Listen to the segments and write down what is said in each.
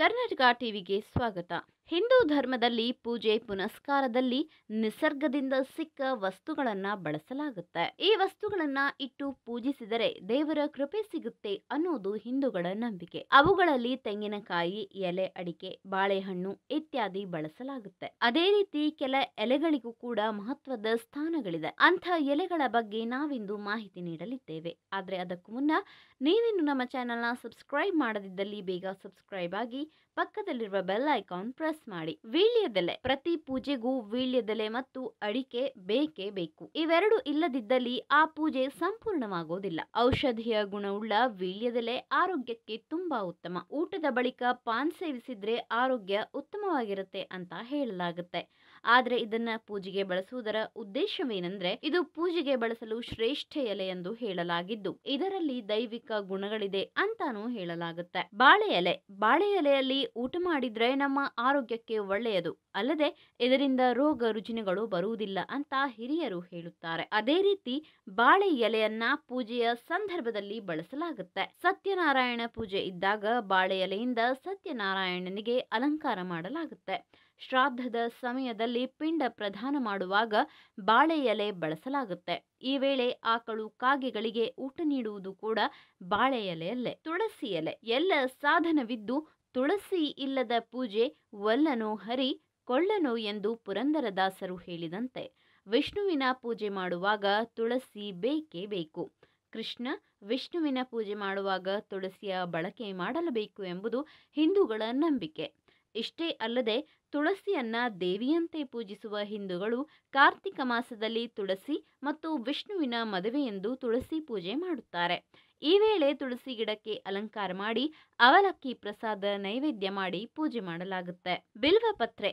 ಕರ್ನಾಟಕ ಟಿವಿಗೆ ಸ್ವಾಗತ ಹಿಂದೂ ಧರ್ಮದಲ್ಲಿ ಪೂಜೆ ಪುನಸ್ಕಾರದಲ್ಲಿ ನಿಸರ್ಗದಿಂದ ಸಿಕ್ಕ ವಸ್ತುಗಳನ್ನು ಬಳಸಲಾಗುತ್ತೆ ಈ ವಸ್ತುಗಳನ್ನು ಇಟ್ಟು ಪೂಜಿಸಿದರೆ ದೇವರ ಕೃಪೆ ಸಿಗುತ್ತೆ ಅನ್ನೋದು ಹಿಂದೂಗಳ ನಂಬಿಕೆ ಅವುಗಳಲ್ಲಿ ತೆಂಗಿನಕಾಯಿ ಎಲೆ ಅಡಿಕೆ ಬಾಳೆಹಣ್ಣು ಇತ್ಯಾದಿ ಬಳಸಲಾಗುತ್ತೆ ಅದೇ ರೀತಿ ಕೆಲ ಎಲೆಗಳಿಗೂ ಕೂಡ ಮಹತ್ವದ ಸ್ಥಾನಗಳಿದೆ ಅಂಥ ಎಲೆಗಳ ಬಗ್ಗೆ ನಾವಿಂದು ಮಾಹಿತಿ ನೀಡಲಿದ್ದೇವೆ ಆದರೆ ಅದಕ್ಕೂ ಮುನ್ನ ನೀವಿನ್ನು ನಮ್ಮ ಚಾನೆಲ್ನ ಸಬ್ಸ್ಕ್ರೈಬ್ ಮಾಡದಿದ್ದಲ್ಲಿ ಬೇಗ ಸಬ್ಸ್ಕ್ರೈಬ್ ಆಗಿ ಪಕ್ಕದಲ್ಲಿರುವ ಬೆಲ್ ಐಕಾನ್ ಪ್ರೆಸ್ ಮಾಡಿ ವೀಳ್ಯದೆಲೆ ಪ್ರತಿ ಪೂಜೆಗೂ ವೀಳ್ಯದೆಲೆ ಮತ್ತು ಅಡಿಕೆ ಬೇಕೇ ಬೇಕು ಇವೆರಡು ಇಲ್ಲದಿದ್ದಲ್ಲಿ ಆ ಪೂಜೆ ಸಂಪೂರ್ಣವಾಗುವುದಿಲ್ಲ ಔಷಧಿಯ ಗುಣವುಳ್ಳ ವೀಳ್ಯದೆಲೆ ಆರೋಗ್ಯಕ್ಕೆ ತುಂಬಾ ಉತ್ತಮ ಊಟದ ಬಳಿಕ ಪಾನ್ ಸೇವಿಸಿದ್ರೆ ಆರೋಗ್ಯ ಉತ್ತಮವಾಗಿರುತ್ತೆ ಅಂತ ಹೇಳಲಾಗುತ್ತೆ ಆದರೆ ಇದನ್ನ ಪೂಜೆಗೆ ಬಳಸುವುದರ ಉದ್ದೇಶವೇನೆಂದ್ರೆ ಇದು ಪೂಜೆಗೆ ಬಳಸಲು ಶ್ರೇಷ್ಠ ಎಲೆ ಎಂದು ಹೇಳಲಾಗಿದ್ದು ಇದರಲ್ಲಿ ದೈವಿಕ ಗುಣಗಳಿದೆ ಅಂತಾನೂ ಹೇಳಲಾಗುತ್ತೆ ಬಾಳೆ ಎಲೆ ಬಾಳೆ ಎಲೆಯಲ್ಲಿ ಊಟ ಮಾಡಿದ್ರೆ ನಮ್ಮ ಆರೋಗ್ಯಕ್ಕೆ ಒಳ್ಳೆಯದು ಅಲ್ಲದೆ ಇದರಿಂದ ರೋಗ ರುಜಿನಗಳು ಬರುವುದಿಲ್ಲ ಅಂತ ಹಿರಿಯರು ಹೇಳುತ್ತಾರೆ ಅದೇ ರೀತಿ ಬಾಳೆ ಎಲೆಯನ್ನ ಪೂಜೆಯ ಸಂದರ್ಭದಲ್ಲಿ ಬಳಸಲಾಗುತ್ತೆ ಸತ್ಯನಾರಾಯಣ ಪೂಜೆ ಇದ್ದಾಗ ಬಾಳೆ ಎಲೆಯಿಂದ ಸತ್ಯನಾರಾಯಣನಿಗೆ ಅಲಂಕಾರ ಮಾಡಲಾಗುತ್ತೆ ಶ್ರಾದ್ದದ ಸಮಯದಲ್ಲಿ ಪಿಂಡ ಪ್ರಧಾನ ಮಾಡುವಾಗ ಬಾಳೆ ಎಲೆ ಬಳಸಲಾಗುತ್ತೆ ಈ ವೇಳೆ ಆಕಳು ಕಾಗೆಗಳಿಗೆ ಊಟ ನೀಡುವುದು ಕೂಡ ಬಾಳೆ ಎಲೆಯಲ್ಲೇ ತುಳಸಿ ಎಲೆ ಎಲ್ಲ ಸಾಧನವಿದ್ದು ತುಳಸಿ ಇಲ್ಲದ ಪೂಜೆ ಒಲ್ಲನೋ ಹರಿ ಕೊಳ್ಳನೋ ಎಂದು ಪುರಂದರದಾಸರು ಹೇಳಿದಂತೆ ವಿಷ್ಣುವಿನ ಪೂಜೆ ಮಾಡುವಾಗ ತುಳಸಿ ಬೇಕೇ ಬೇಕು ಕೃಷ್ಣ ವಿಷ್ಣುವಿನ ಪೂಜೆ ಮಾಡುವಾಗ ತುಳಸಿಯ ಬಳಕೆ ಮಾಡಲಬೇಕು ಎಂಬುದು ಹಿಂದೂಗಳ ನಂಬಿಕೆ ಇಷ್ಟೇ ಅಲ್ಲದೆ ತುಳಸಿಯನ್ನ ದೇವಿಯಂತೆ ಪೂಜಿಸುವ ಹಿಂದೂಗಳು ಕಾರ್ತಿಕ ಮಾಸದಲ್ಲಿ ತುಳಸಿ ಮತ್ತು ವಿಷ್ಣುವಿನ ಮದುವೆಯೆಂದು ತುಳಸಿ ಪೂಜೆ ಮಾಡುತ್ತಾರೆ ಈ ವೇಳೆ ತುಳಸಿ ಗಿಡಕ್ಕೆ ಅಲಂಕಾರ ಮಾಡಿ ಅವಲಕ್ಕಿ ಪ್ರಸಾದ ನೈವೇದ್ಯ ಮಾಡಿ ಪೂಜೆ ಮಾಡಲಾಗುತ್ತೆ ಬಿಲ್ವಪತ್ರೆ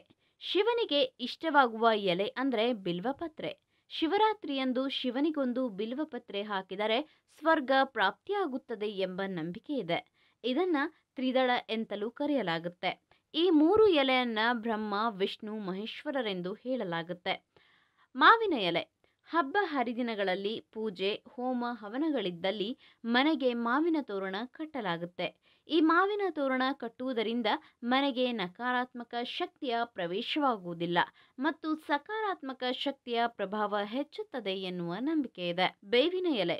ಶಿವನಿಗೆ ಇಷ್ಟವಾಗುವ ಎಲೆ ಅಂದರೆ ಬಿಲ್ವಪತ್ರೆ ಶಿವರಾತ್ರಿಯಂದು ಶಿವನಿಗೊಂದು ಬಿಲ್ವಪತ್ರೆ ಹಾಕಿದರೆ ಸ್ವರ್ಗ ಪ್ರಾಪ್ತಿಯಾಗುತ್ತದೆ ಎಂಬ ನಂಬಿಕೆ ಇದೆ ಇದನ್ನ ತ್ರಿದಳ ಎಂತಲೂ ಕರೆಯಲಾಗುತ್ತೆ ಈ ಮೂರು ಎಲೆಯನ್ನು ಬ್ರಹ್ಮ ವಿಷ್ಣು ಮಹೇಶ್ವರರೆಂದು ಹೇಳಲಾಗುತ್ತೆ ಮಾವಿನ ಎಲೆ ಹಬ್ಬ ಹರಿದಿನಗಳಲ್ಲಿ ಪೂಜೆ ಹೋಮ ಹವನಗಳಿದ್ದಲ್ಲಿ ಮನೆಗೆ ಮಾವಿನ ತೋರಣ ಕಟ್ಟಲಾಗುತ್ತೆ ಈ ಮಾವಿನ ತೋರಣ ಕಟ್ಟುವುದರಿಂದ ಮನೆಗೆ ನಕಾರಾತ್ಮಕ ಶಕ್ತಿಯ ಪ್ರವೇಶವಾಗುವುದಿಲ್ಲ ಮತ್ತು ಸಕಾರಾತ್ಮಕ ಶಕ್ತಿಯ ಪ್ರಭಾವ ಹೆಚ್ಚುತ್ತದೆ ಎನ್ನುವ ನಂಬಿಕೆ ಇದೆ ಬೇವಿನ ಎಲೆ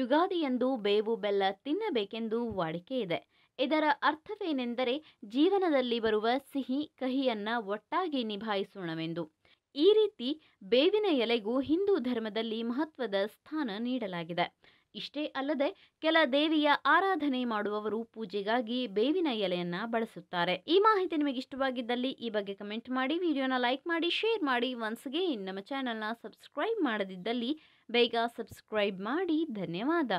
ಯುಗಾದಿಯಂದು ಬೇವು ಬೆಲ್ಲ ತಿನ್ನಬೇಕೆಂದು ವಾಡಿಕೆ ಇದೆ ಇದರ ಅರ್ಥವೇನೆಂದರೆ ಜೀವನದಲ್ಲಿ ಬರುವ ಸಿಹಿ ಕಹಿಯನ್ನು ಒಟ್ಟಾಗಿ ನಿಭಾಯಿಸೋಣವೆಂದು ಈ ರೀತಿ ಬೇವಿನ ಎಲೆಗೂ ಹಿಂದೂ ಧರ್ಮದಲ್ಲಿ ಮಹತ್ವದ ಸ್ಥಾನ ನೀಡಲಾಗಿದೆ ಇಷ್ಟೇ ಅಲ್ಲದೆ ಕೆಲ ದೇವಿಯ ಆರಾಧನೆ ಮಾಡುವವರು ಪೂಜೆಗಾಗಿ ಬೇವಿನ ಎಲೆಯನ್ನು ಬಳಸುತ್ತಾರೆ ಈ ಮಾಹಿತಿ ನಿಮಗೆ ಇಷ್ಟವಾಗಿದ್ದಲ್ಲಿ ಈ ಬಗ್ಗೆ ಕಮೆಂಟ್ ಮಾಡಿ ವಿಡಿಯೋನ ಲೈಕ್ ಮಾಡಿ ಶೇರ್ ಮಾಡಿ ಒನ್ಸ್ ಅಗೇನ್ ನಮ್ಮ ಚಾನೆಲ್ನ ಸಬ್ಸ್ಕ್ರೈಬ್ ಮಾಡದಿದ್ದಲ್ಲಿ ಬೇಗ ಸಬ್ಸ್ಕ್ರೈಬ್ ಮಾಡಿ ಧನ್ಯವಾದ